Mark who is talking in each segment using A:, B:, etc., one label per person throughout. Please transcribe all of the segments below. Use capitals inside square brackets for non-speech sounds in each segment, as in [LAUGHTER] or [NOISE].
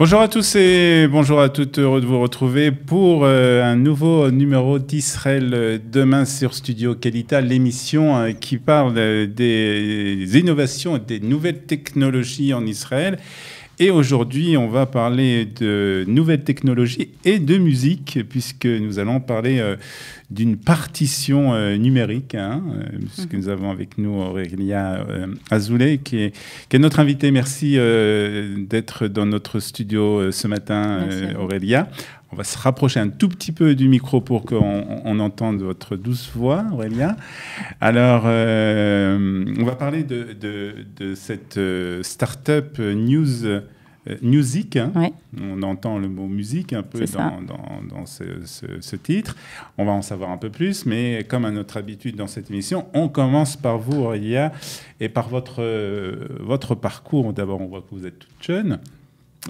A: Bonjour à tous et bonjour à toutes, heureux de vous retrouver pour euh, un nouveau numéro d'Israël euh, demain sur Studio Qualita, l'émission euh, qui parle des innovations et des nouvelles technologies en Israël. Et aujourd'hui, on va parler de nouvelles technologies et de musique, puisque nous allons parler euh, d'une partition euh, numérique, hein, euh, puisque mhm. nous avons avec nous Aurélia Azoulay, qui est, est, notre invitée. Merci d'être dans notre studio ce matin, Aurélia. On va se rapprocher un tout petit peu du micro pour qu'on entende votre douce voix, Aurélia. Alors, on va parler de, de cette start-up news euh, hein. On entend le mot musique un peu dans, ce, titre. On va en savoir un peu plus, mais comme à notre habitude dans cette émission, on commence par vous, Aurélia, et par votre, euh, votre parcours. D'abord, on voit que vous êtes toute jeune.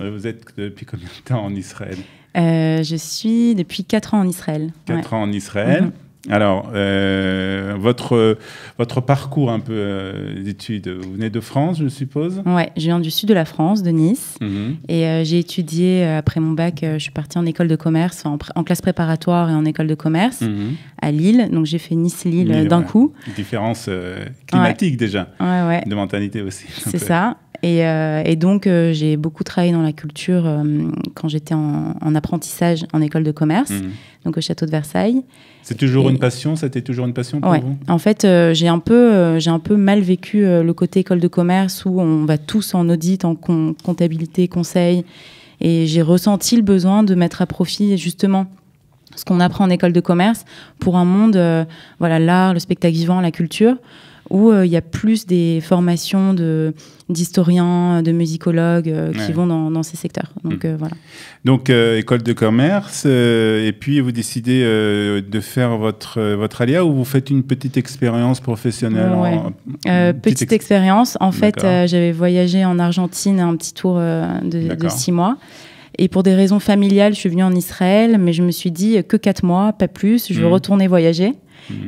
A: Euh, vous êtes depuis combien de temps en Israël
B: Je suis depuis 4 ans en Israël. 4 ans en Israël. Mhm.
A: Alors, euh, votre, votre parcours un peu euh, d'études, vous venez de France, je suppose
B: Oui, je viens du sud de la France, de Nice. Mhm. Et euh, j'ai étudié, après mon bac, je suis partie en école de commerce, en, classe préparatoire et en école de commerce mhm. à Lille. Donc j'ai fait Nice-Lille d'un coup.
A: Différence climatique déjà, ouais, de mentalité aussi. C'est ça.
B: Euh, et, donc, euh, j'ai beaucoup travaillé dans la culture euh, quand j'étais en, apprentissage en école de commerce, mhm. donc au château de Versailles.
A: C'est toujours une passion C'était toujours une passion pour vous
B: En fait, j'ai un, peu, un peu mal vécu le côté école de commerce où on va tous en audit, en comptabilité, conseil. Et j'ai ressenti le besoin de mettre à profit justement ce qu'on apprend en école de commerce pour un monde, voilà, l'art, le spectacle vivant, la culture où euh, il y a plus des formations de d'historiens, de musicologues euh, qui vont dans, ces secteurs. Donc mm. euh, voilà.
A: Donc école de commerce, et puis vous décidez de faire votre votre alia ou vous faites une petite expérience professionnelle. En...
B: petite, expérience. En fait, j'avais voyagé en Argentine un petit tour de, six mois. Et pour des raisons familiales, je suis venue en Israël, mais je me suis dit que quatre mois, pas plus, je veux mm. retourner voyager.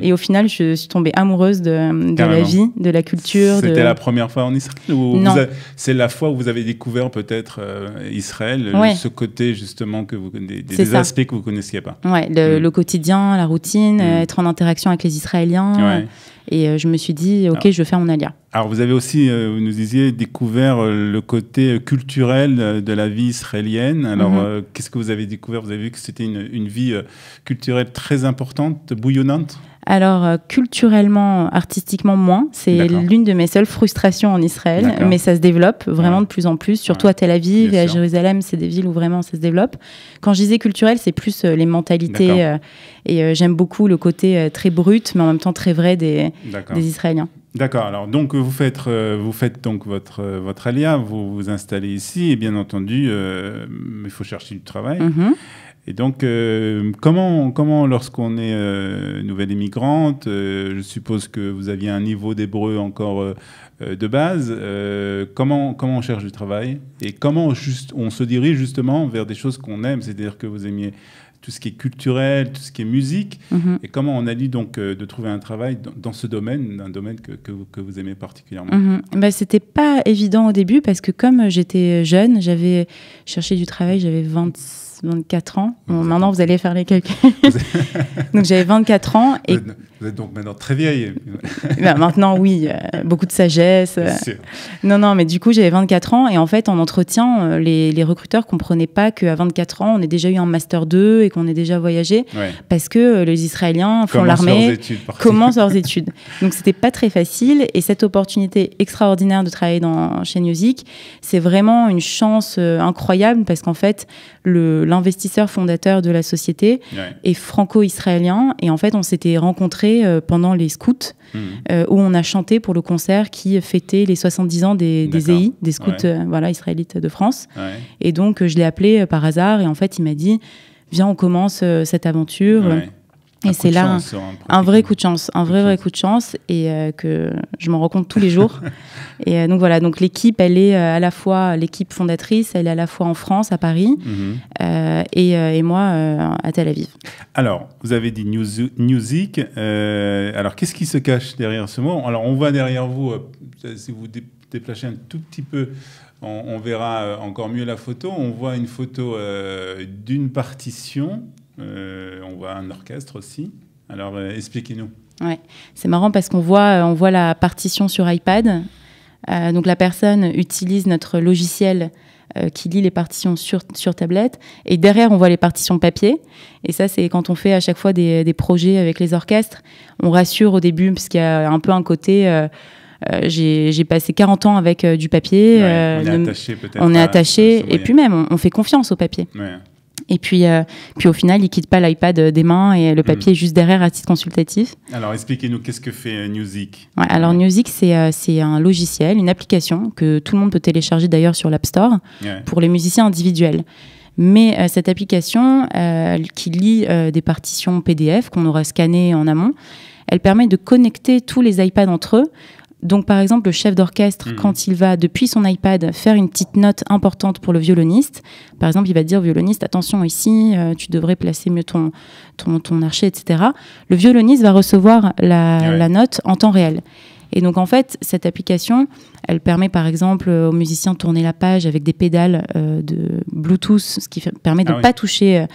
B: Et au final, je suis tombée amoureuse de, la vie, de la culture. C'était la
A: première fois en Israël C'est la fois où vous avez découvert peut-être euh, Israël, ce côté justement que vous des, aspects que vous connaissiez pas. Ouais, le, mm.
B: quotidien, la routine, mm. euh, être en interaction avec les Israéliens. Et euh, je me suis dit, ok, je vais faire mon alia.
A: Alors vous avez aussi, vous nous disiez, découvert le côté culturel de la vie israélienne. Alors mhm. qu'est-ce que vous avez découvert Vous avez vu que c'était une, vie culturelle très importante, bouillonnante
B: alors euh, culturellement, artistiquement moins. C'est l'une de mes seules frustrations en Israël, mais ça se développe vraiment de plus en plus, surtout à Tel Aviv et à Jérusalem. C'est des villes où vraiment ça se développe. Quand je disais culturel, c'est plus euh, les mentalités euh, et j'aime beaucoup le côté très brut, mais en même temps très vrai des, Israéliens.
A: D'accord. Alors donc vous faites vous faites donc votre votre alia, vous vous installez ici et bien entendu il faut chercher du travail. Mhm. Et donc, euh, comment, comment lorsqu'on est euh, nouvelle immigrante, euh, je suppose que vous aviez un niveau d'hébreu encore de base, comment, comment on cherche du travail et comment on se dirige justement vers des choses qu'on aime, c'est-à-dire que vous aimiez tout ce qui est culturel, tout ce qui est musique, mhm. et comment on a dit, donc de trouver un travail dans, ce domaine, un domaine que, vous, aimez particulièrement
B: mhm. bah, C'était pas évident au début parce que comme j'étais jeune, j'avais cherché du travail, j'avais 25 24 ans. maintenant, vous allez faire les calculs. [LAUGHS] donc, j'avais 24 ans. Et...
A: Vous êtes, donc maintenant très vieille. [LAUGHS] Bah,
B: maintenant, oui, euh, beaucoup de sagesse. Euh. Non, non, mais du coup, j'avais 24 ans. Et en fait, en entretien, euh, les, recruteurs ne comprenaient pas qu'à 24 ans, on ait déjà eu un Master 2 et qu'on ait déjà voyagé. Parce que les Israéliens font l'armée, commencent leurs [LAUGHS] études. donc, c'était pas très facile. Et cette opportunité extraordinaire de travailler dans, chez Music, c'est vraiment une chance incroyable parce qu'en fait, le l'investisseur fondateur de la société est franco-israélien. Et en fait, on s'était rencontré euh, pendant les scouts, mmh. euh, où on a chanté pour le concert qui fêtait les 70 ans des, EI, des scouts euh, voilà, israélites de France. Et donc, je l'ai appelé par hasard. Et en fait, il m'a dit Viens, on commence cette aventure. Et c'est là un, vrai coup de chance, un vrai, vrai coup de chance, et euh, que je m'en rends compte tous les jours. [LAUGHS] et euh, donc voilà, donc l'équipe, elle est euh, à la fois l'équipe fondatrice, elle est à la fois en France, à Paris, mm-hmm. et, et, moi à Tel Aviv.
A: Alors, vous avez dit news, music. alors, qu'est-ce qui se cache derrière ce mot Alors, on va derrière vous, si vous déplacez un tout petit peu. On, on, verra encore mieux la photo. On voit une photo d'une partition euh, on voit un orchestre aussi. Alors, euh, expliquez-nous.
B: C'est marrant parce qu'on voit, euh, on voit la partition sur iPad. donc la personne utilise notre logiciel qui lit les partitions sur, sur, tablette. Et derrière, on voit les partitions papier. Et ça, c'est quand on fait à chaque fois des, projets avec les orchestres. On rassure au début, parce qu'il y a un peu un côté... j'ai passé 40 ans avec du papier. on, est attaché peut attaché, on est attaché. Et puis même, on, fait confiance au papier. Ouais. Et puis, euh, puis au final, il quitte pas l'iPad euh, des mains et le hmm. papier est juste derrière à titre consultatif.
A: Alors expliquez-nous qu'est-ce que fait Newsic
B: euh, Alors Newsic, c'est un logiciel, une application que tout le monde peut télécharger d'ailleurs sur l'App Store pour les musiciens individuels. Mais cette application qui lit des partitions PDF qu'on aura scannées en amont, elle permet de connecter tous les iPads entre eux donc, par exemple, le chef d'orchestre, mhm. quand il va, depuis son iPad, faire une petite note importante pour le violoniste, par exemple, il va dire violoniste, attention ici, euh, tu devrais placer mieux ton, ton, archet, etc. Le violoniste va recevoir la note en temps réel. Et donc en fait, cette application, elle permet par exemple euh, aux musiciens de tourner la page avec des pédales euh, de Bluetooth, ce qui permet de ne ah pas toucher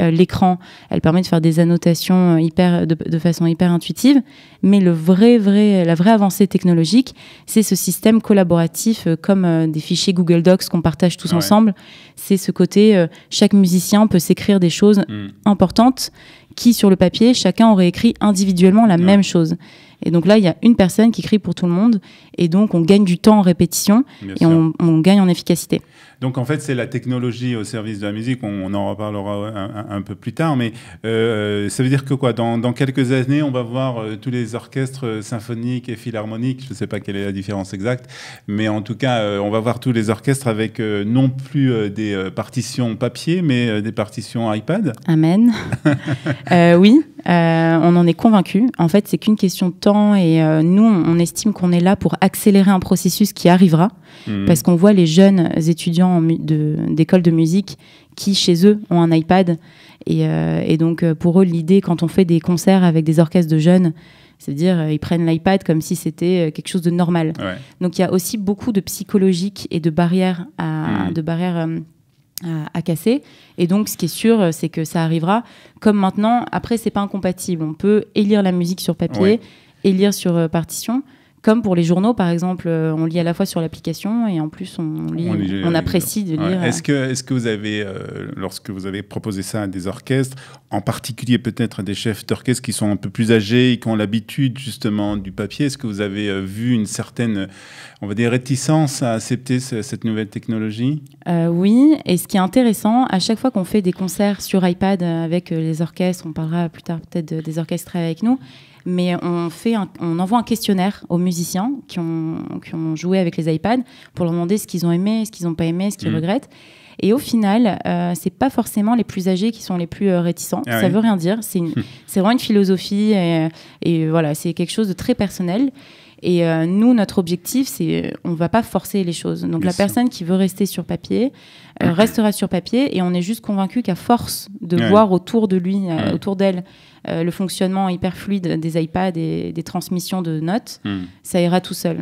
B: euh, l'écran. Elle permet de faire des annotations hyper, de, façon hyper intuitive. Mais le vrai, vrai, la vraie avancée technologique, c'est ce système collaboratif comme des fichiers Google Docs qu'on partage tous ah ensemble. C'est ce côté, chaque musicien peut s'écrire des choses hmm. importantes qui, sur le papier, chacun aurait écrit individuellement la même chose. Et donc là, il y a une personne qui crie pour tout le monde. Et donc, on gagne du temps en répétition et on, gagne en efficacité.
A: Donc, en fait, c'est la technologie au service de la musique. On, en reparlera un, peu plus tard. Mais euh, ça veut dire que quoi dans, quelques années, on va voir euh, tous les orchestres euh, symphoniques et philharmoniques. Je ne sais pas quelle est la différence exacte. Mais en tout cas, on va voir tous les orchestres avec non plus des partitions papier, mais des partitions iPad.
B: Amen. [LAUGHS] oui. Euh, on en est convaincu. En fait, c'est qu'une question de temps et euh, nous, on estime qu'on est là pour accélérer un processus qui arrivera hmm. parce qu'on voit les jeunes étudiants d'école de, musique qui, chez eux, ont un iPad. Et, euh, donc, pour eux, l'idée, quand on fait des concerts avec des orchestres de jeunes, c'est-à-dire, ils prennent l'iPad comme si c'était quelque chose de normal. Donc, il y a aussi beaucoup de psychologiques et de barrières à, hmm. de barrières à, casser. Et donc, ce qui est sûr, euh, c'est que ça arrivera. Comme maintenant, après, c'est pas incompatible. On peut élire la musique sur papier, et élire sur euh, partition. Comme pour les journaux, par exemple, euh, on lit à la fois sur l'application et en plus on, on, euh, apprécie de lire. Est-ce
A: que, est que vous avez, euh, lorsque vous avez proposé ça à des orchestres, en particulier peut-être à des chefs d'orchestre qui sont un peu plus âgés et qui ont l'habitude justement du papier, est-ce que vous avez vu une certaine, on va dire, réticence à accepter cette nouvelle technologie
B: Oui, et ce qui est intéressant, à chaque fois qu'on fait des concerts sur iPad avec les orchestres, on parlera plus tard peut-être des orchestres avec nous, mais on, fait on envoie un questionnaire aux musiciens qui ont, joué avec les iPads pour leur demander ce qu'ils ont aimé, ce qu'ils n'ont pas aimé, ce qu'ils mm. regrettent. Et au final, ce euh, c'est pas forcément les plus âgés qui sont les plus euh, réticents. Ah ça veut rien dire. C'est, [LAUGHS] vraiment une philosophie et, euh, et voilà, c'est quelque chose de très personnel. Et euh, nous, notre objectif, c'est euh, on va pas forcer les choses. Donc la personne qui veut rester sur papier euh, restera sur papier, et on est juste convaincu qu'à force de voir autour de lui, autour d'elle, le fonctionnement hyper fluide des iPads et des transmissions de notes, hmm. ça ira tout seul.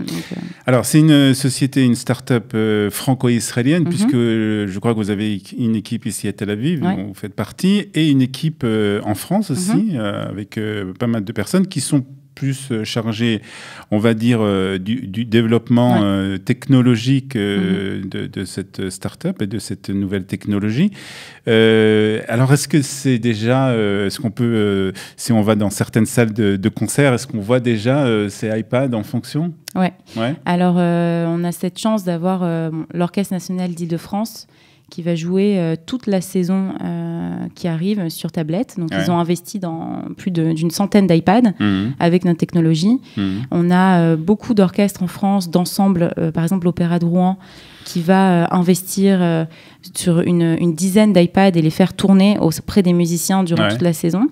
A: Alors c'est une société, une start-up franco-israélienne, mhm. puisque je crois que vous avez une équipe ici à Tel Aviv, vous faites partie, et une équipe en France mhm. aussi, avec pas mal de personnes qui sont plus euh, chargé, on va dire, euh, du, développement euh, technologique mm-hmm. de, cette start-up et de cette nouvelle technologie. alors, est-ce que c'est déjà, est-ce qu'on peut, si on va dans certaines salles de, concert, est-ce qu'on voit déjà ces iPads en fonction
B: ouais. Alors, on a cette chance d'avoir l'Orchestre national d'Île-de-France qui va jouer euh, toute la saison euh, qui arrive sur tablette. Donc, ils ont investi dans plus d'une centaine d'iPad mhm. avec notre technologie. Mhm. On a euh, beaucoup d'orchestres en France, d'ensembles, par exemple l'Opéra de Rouen qui va euh, investir euh, sur une, dizaine d'iPads et les faire tourner auprès des musiciens durant toute la saison.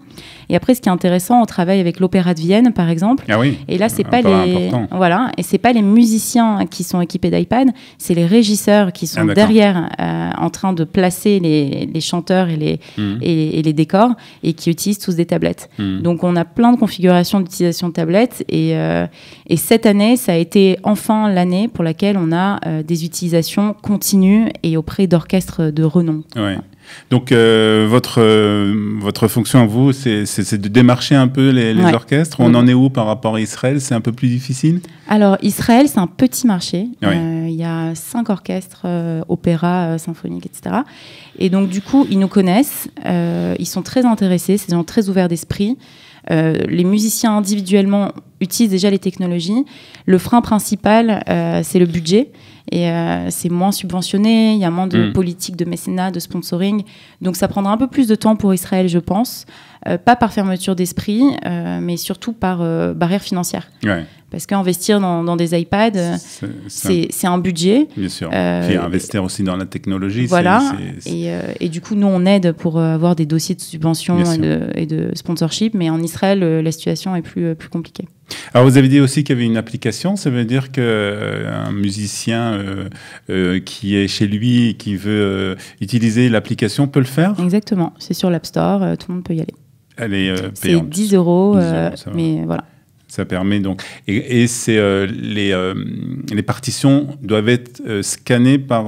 B: Et après, ce qui est intéressant, on travaille avec l'Opéra de Vienne, par exemple. Ah oui, et là, c'est pas les voilà, et c'est pas les musiciens qui sont équipés d'iPad, c'est les régisseurs qui sont ah, derrière, euh, en train de placer les, chanteurs et les, mhm. et, les décors, et qui utilisent tous des tablettes. Mhm. Donc, on a plein de configurations d'utilisation de tablettes, et, et cette année, ça a été enfin l'année pour laquelle on a des utilisations continue et auprès d'orchestres de renom.
A: Donc euh, votre euh, votre fonction à vous, c'est de démarcher un peu les, orchestres. On mm. en est où par rapport à Israël C'est un peu plus difficile.
B: Alors Israël, c'est un petit marché. Euh, il y a cinq orchestres, opéra, symphonique, etc. Et donc du coup, ils nous connaissent. ils sont très intéressés. C'est des gens très ouverts d'esprit. les musiciens individuellement utilisent déjà les technologies. Le frein principal, c'est le budget. Et euh, c'est moins subventionné, il y a moins de mm. politique de mécénat, de sponsoring. Donc ça prendra un peu plus de temps pour Israël, je pense. Euh, pas par fermeture d'esprit, euh, mais surtout par barrière financière. Ouais. Parce qu'investir dans, dans, des iPads, c'est un budget.
A: Bien sûr. et investir aussi dans la technologie. Voilà.
B: Et, du coup, nous, on aide pour avoir des dossiers de subvention et de, et de, sponsorship. Mais en Israël, la situation est plus, plus
A: compliquée. Alors vous avez dit aussi qu'il y avait une application, ça veut dire qu'un euh, musicien euh, euh, qui est chez lui et qui veut utiliser l'application peut le faire Exactement,
B: c'est sur l'App Store, tout le monde peut y aller.
A: Elle est payante. C'est 10 euros, mais voilà. Ça permet donc. Et, c'est les, les partitions doivent être scannées par,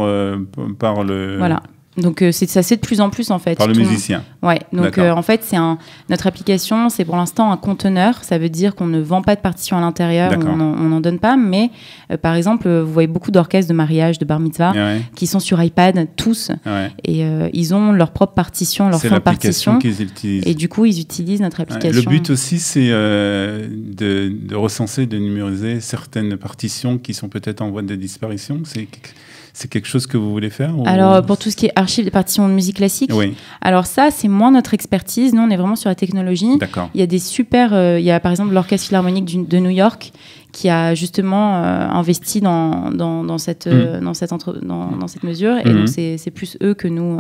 A: par le. Voilà,
B: donc euh, c'est ça c'est de plus en plus en fait. Par le musicien. Ouais. Donc euh, en fait c'est un notre application c'est pour l'instant un conteneur. Ça veut dire qu'on ne vend pas de partitions à l'intérieur, on n'en donne pas. Mais euh, par exemple vous voyez beaucoup d'orchestres de mariage, de bar mitzvah ah qui sont sur iPad tous ah et ils ont leur propre partition, leur fin partition. Et du coup ils utilisent notre application. Le but
A: aussi c'est de, de recenser, de numériser certaines partitions qui sont peut-être en voie de disparition. C'est c'est quelque chose que vous voulez faire Alors, pour
B: tout ce qui est archives des partitions de musique classique, oui. alors ça, c'est moins notre expertise. Nous, on est vraiment sur la technologie. Il y a des super. Euh, il y a par exemple l'Orchestre Philharmonique de New York qui a justement euh, investi dans, dans, cette, dans, cette euh, mm. dans, cette mesure. Et donc, mm-hmm. c'est plus eux que nous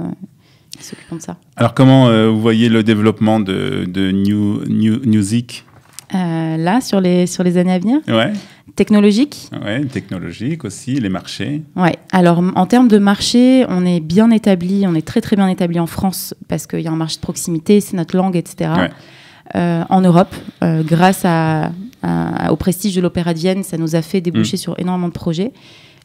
B: qui s'occupons de ça.
A: Alors, comment vous voyez le développement de, de New, New Music
B: Là, sur les, sur les années à venir Ouais. Technologique
A: Oui, technologique aussi, les marchés.
B: Oui, alors en termes de marché, on est bien établi, on est très très bien établi en France parce qu'il y a un marché de proximité, c'est notre langue, etc. Euh, en Europe, euh, grâce au prestige de l'Opéra de Vienne, ça nous a fait déboucher mm. sur énormément de projets.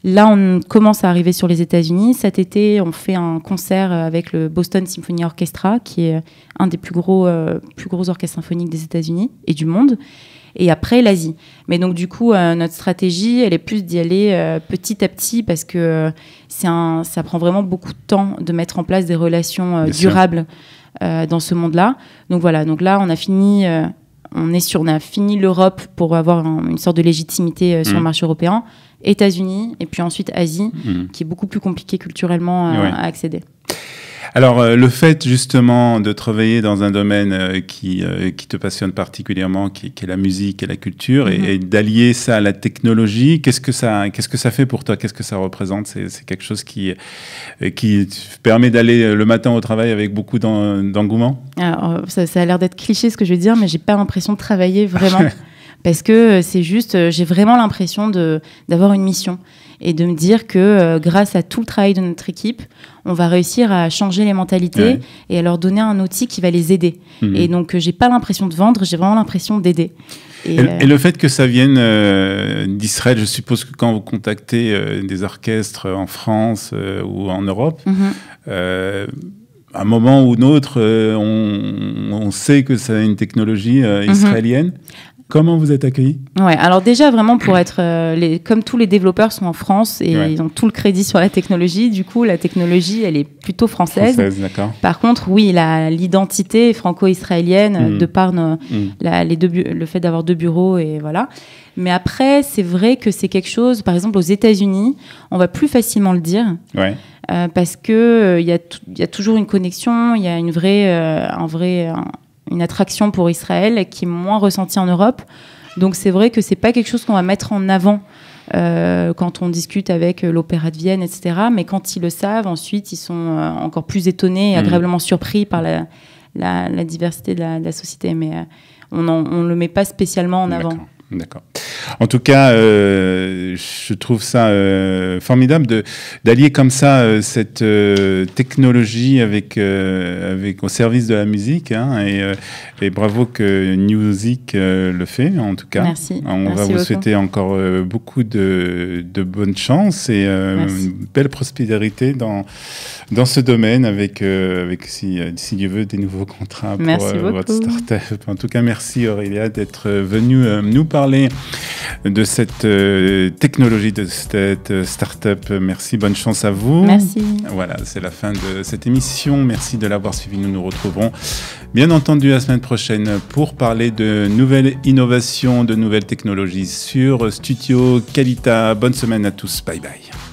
B: Là, on commence à arriver sur les États-Unis. Cet été, on fait un concert avec le Boston Symphony Orchestra, qui est un des plus gros, euh, plus gros orchestres symphoniques des États-Unis et du monde et après l'Asie. Mais donc du coup, euh, notre stratégie, elle est plus d'y aller euh, petit à petit parce que euh, un, ça prend vraiment beaucoup de temps de mettre en place des relations durables dans ce monde-là. Donc voilà, donc là, on a fini, on est sur, on a fini l'Europe pour avoir une sorte de légitimité sur le mm. marché européen. États-Unis et puis ensuite Asie, mm. qui est beaucoup plus compliqué culturellement à accéder.
A: Alors, euh, le fait justement de travailler dans un domaine euh, euh, qui, te passionne particulièrement, qui, est la musique et la culture, et, mhm. d'allier ça à la technologie, qu'est-ce que ça, fait pour toi Qu'est-ce que ça représente c'est, quelque chose qui, qui permet d'aller le matin au travail avec beaucoup d'engouement
B: ça, ça, a l'air d'être cliché ce que je veux dire, mais j'ai pas l'impression de travailler vraiment. [LAUGHS] parce que euh, c'est juste, euh, j'ai vraiment l'impression d'avoir une mission et de me dire que euh, grâce à tout le travail de notre équipe, on va réussir à changer les mentalités et à leur donner un outil qui va les aider. Mhm. Et donc, j'ai pas l'impression de vendre, j'ai vraiment l'impression d'aider.
A: Et, le fait que ça vienne d'Israël, je suppose que quand vous contactez des orchestres en France ou en Europe, mhm. à un moment ou un autre, on, on, sait que c'est une technologie mhm. israélienne. Comment vous êtes accueilli
B: Ouais, alors déjà vraiment pour être euh, comme tous les développeurs sont en France et ils ont tout le crédit sur la technologie, du coup la technologie elle est plutôt française. Par contre, oui, l'identité franco-israélienne hmm. de par hmm. les deux, le fait d'avoir deux bureaux et voilà. Mais après, c'est vrai que c'est quelque chose. Par exemple, aux États-Unis, on va plus facilement le dire. Euh, parce qu'il euh, y, a toujours une connexion, il y a une vraie, un vrai, une attraction pour Israël qui est moins ressentie en Europe. Donc c'est vrai que c'est pas quelque chose qu'on va mettre en avant euh, quand on discute avec euh, l'Opéra de Vienne, etc. Mais quand ils le savent, ensuite ils sont euh, encore plus étonnés et mm. agréablement surpris par la, diversité de la, société. Mais on le met pas spécialement en avant.
A: D'accord. En tout cas, euh, je trouve ça euh, formidable d'allier comme ça euh, cette technologie avec, avec, au service de la musique. Hein, et, et, bravo que Newsic le fait, en tout cas. Merci. On va vous souhaiter encore beaucoup de, bonnes chances et une belle prospérité dans, dans ce domaine avec, avec si, Dieu veut, des nouveaux contrats pour votre startup. En tout cas, merci Aurélia d'être venue nous parler parler de cette euh, technologie, de cette euh, start-up. Merci, bonne chance à vous. Merci. Voilà, c'est la fin de cette émission. Merci de l'avoir suivi. Nous nous retrouverons bien entendu la semaine prochaine pour parler de nouvelles innovations, de nouvelles technologies sur Studio Qualita. Bonne semaine à tous. Bye bye.